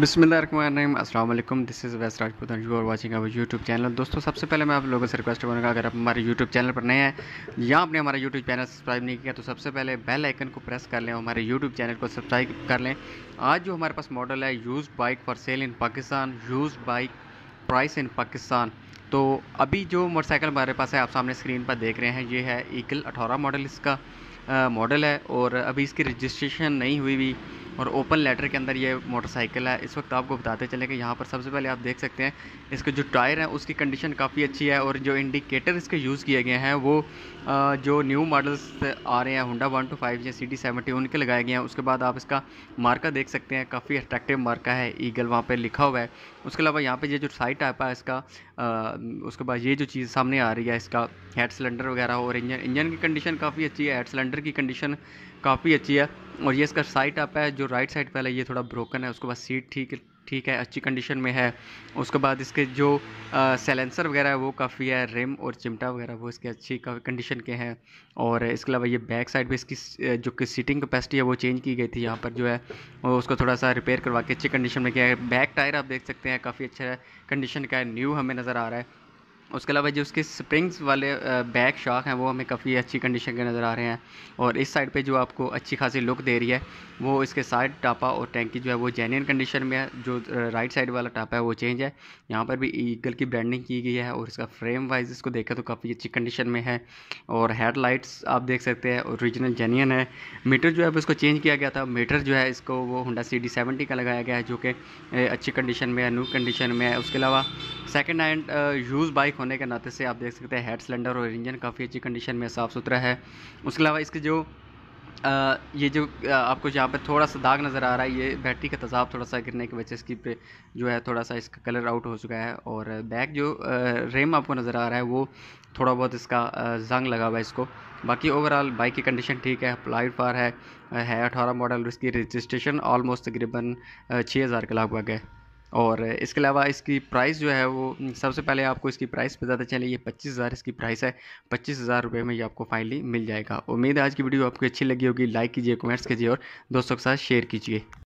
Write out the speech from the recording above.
बिसमीम अल्लाम this is Wais Rajput and you are watching our YouTube channel दोस्तों सबसे पहले मैं आप लोगों से रिक्वेस्ट करूँगा अगर आप हमारे यूट्यूब चैनल पर नए हैं या आपने हमारा यूट्यूब चैनल सब्सक्राइब नहीं किया तो सबसे पहले बेल आइकन को प्रेस कर लें हमारे यूट्यूब चैनल को सब्सक्राइब कर लें आज जो हमारे पास मॉडल है used bike for sale in Pakistan used bike price in Pakistan तो अभी जो मोटरसाइकिल हमारे पास है आप सामने स्क्रीन पर देख रहे हैं ये है ईकल अठारह मॉडल इसका मॉडल है और अभी इसकी रजिस्ट्रेशन नहीं हुई हुई और ओपन लेटर के अंदर ये मोटरसाइकिल है इस वक्त आपको बताते चले कि यहाँ पर सबसे पहले आप देख सकते हैं इसके जो टायर हैं उसकी कंडीशन काफ़ी अच्छी है और जो इंडिकेटर इसके यूज़ किए गए हैं वो जो न्यू मॉडल्स आ रहे हैं होंडा वन टू फाइव या सी टी सेवेंटी उनके लगाए गए हैं उसके बाद आप इसका मार्का देख सकते हैं काफ़ी अट्रैक्टिव मार्का है ईगल वहाँ पर लिखा हुआ है उसके अलावा यहाँ पर ये जो साइड टाइप है इसका उसके बाद ये जो चीज़ सामने आ रही है इसका हेड सिलेंडर वगैरह और इंजन इंजन की कंडीशन काफ़ी अच्छी है हेड सिलेंडर की कंडीशन काफ़ी अच्छी है और ये इसका साइट आप है जो राइट साइड पहले ये थोड़ा ब्रोकन है उसके बाद सीट ठीक ठीक है अच्छी कंडीशन में है उसके बाद इसके जो सैलेंसर वगैरह है वो काफ़ी है रिम और चिमटा वगैरह वो इसके अच्छी कंडीशन के हैं और इसके अलावा ये बैक साइड पर इसकी जो कि सीटिंग कैपेसिटी है वो चेंज की गई थी यहाँ पर जो है उसको थोड़ा सा रिपेयर करवा के अच्छी कंडीशन में किया है बैक टायर आप देख सकते हैं काफ़ी अच्छा है कंडीशन का है न्यू हमें नज़र आ रहा है उसके अलावा जो उसके स्प्रिंग्स वाले बैक शॉक हैं वो हमें काफ़ी अच्छी कंडीशन के नज़र आ रहे हैं और इस साइड पे जो आपको अच्छी खासी लुक दे रही है वो इसके साइड टापा और टैंकी जो है वो जेन्यन कंडीशन में है जो राइट साइड वाला टापा है वो चेंज है यहाँ पर भी ईगल की ब्रांडिंग की गई है और इसका फ्रेम वाइज इसको देखें तो काफ़ी अच्छी कंडीशन में है और हेड लाइट्स आप देख सकते हैं औरिजिनल जेन्यन है मीटर जो है उसको चेंज किया गया था मीटर जो है इसको वो होंडा सी डी का लगाया गया है जो कि अच्छी कंडीशन में है न्यू कंडीशन में है उसके अलावा सेकेंड हैंड यूज़ बाइक होने के नाते से आप देख सकते हैं हेड सिलेंडर और इंजन काफ़ी अच्छी कंडीशन में साफ़ सुथरा है उसके अलावा इसके जो आ, uh, ये जो uh, आपको यहाँ पे थोड़ा सा दाग नज़र आ रहा है ये बैटरी का तजाब थोड़ा सा गिरने की वजह से इसकी पे जो है थोड़ा सा इसका कलर आउट हो चुका है और बैक जो रेम uh, आपको नज़र आ रहा है वो थोड़ा बहुत इसका जंग लगा हुआ है इसको बाकी ओवरऑल बाइक की कंडीशन ठीक है प्लाइट फार है है अठारह मॉडल इसकी रजिस्ट्रेशन ऑलमोस्ट तकरीबन छः हज़ार के लगभग है और इसके अलावा इसकी प्राइस जो है वो हम्म, सबसे पहले आपको इसकी प्राइस पर ज़्यादा चले ये पच्चीस हज़ार इसकी प्राइस है पच्चीस हज़ार रुपये में ये आपको फाइनली मिल जाएगा उम्मीद है आज की वीडियो आपको अच्छी लगी होगी लाइक कीजिए कमेंट्स कीजिए और दोस्तों के साथ शेयर कीजिए